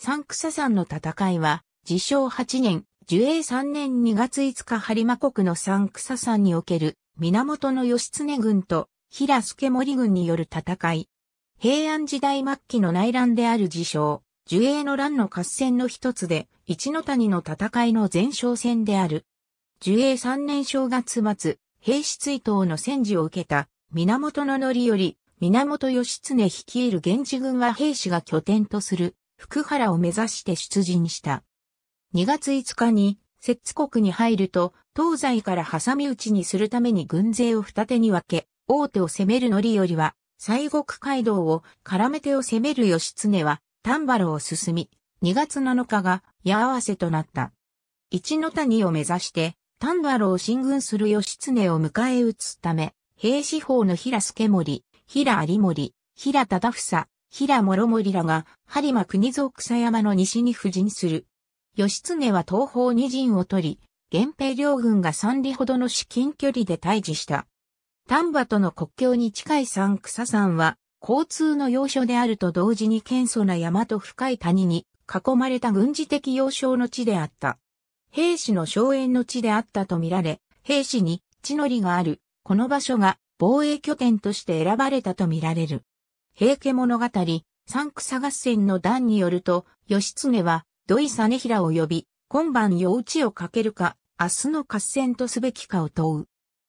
三草山の戦いは、自称8年、樹英3年2月5日播磨国の三草山における、源義経軍と平助森軍による戦い。平安時代末期の内乱である自称、樹英の乱の合戦の一つで、一の谷の戦いの前哨戦である。樹英3年正月末、平氏追悼の戦時を受けた、源の則より、源義経率いる源氏軍は兵士が拠点とする福原を目指して出陣した。2月5日に、摂津国に入ると、東西から挟み撃ちにするために軍勢を二手に分け、大手を攻めるのりよりは、西国街道を、絡めてを攻める義経は、丹原を進み、2月7日が矢合わせとなった。一の谷を目指して、丹原を進軍する義経を迎え撃つため、兵士法の平助森、平有森、平忠房、平諸盛らが、播磨国蔵草山の西に布陣する。義経は東方二陣を取り、源平両軍が三里ほどの至近距離で対峙した。丹波との国境に近い三草山は、交通の要所であると同時に謙素な山と深い谷に囲まれた軍事的要衝の地であった。兵士の荘園の地であったとみられ、兵士に地の利がある、この場所が防衛拠点として選ばれたとみられる。平家物語、三草合戦の段によると、義経は、土井実平を呼び、今晩夜討ちをかけるか、明日の合戦とすべきかを問う。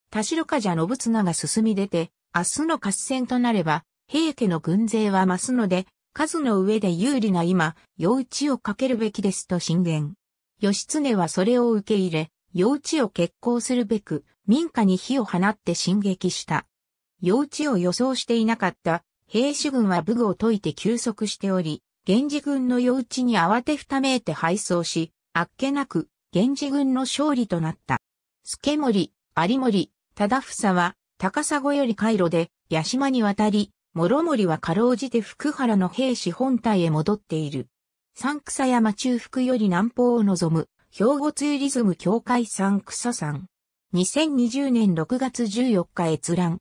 田代家じゃ信綱が進み出て、明日の合戦となれば、平家の軍勢は増すので、数の上で有利な今、夜討ちをかけるべきですと進言。義経はそれを受け入れ、夜討ちを決行するべく、民家に火を放って進撃した。夜討ちを予想していなかった兵士軍は武具を解いて休息しており、源氏軍の夜討ちに慌てふためいて敗走し、あっけなく、源氏軍の勝利となった。助森、有森、忠房は、高砂より回路で、八島に渡り、諸森はかろうじて福原の兵士本体へ戻っている。三草山中腹より南方を望む、兵庫ツーリズム協会三草山。2020年6月14日閲覧。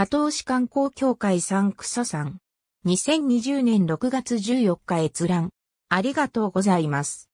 加藤市観光協会三草さん。2020年6月14日閲覧。ありがとうございます。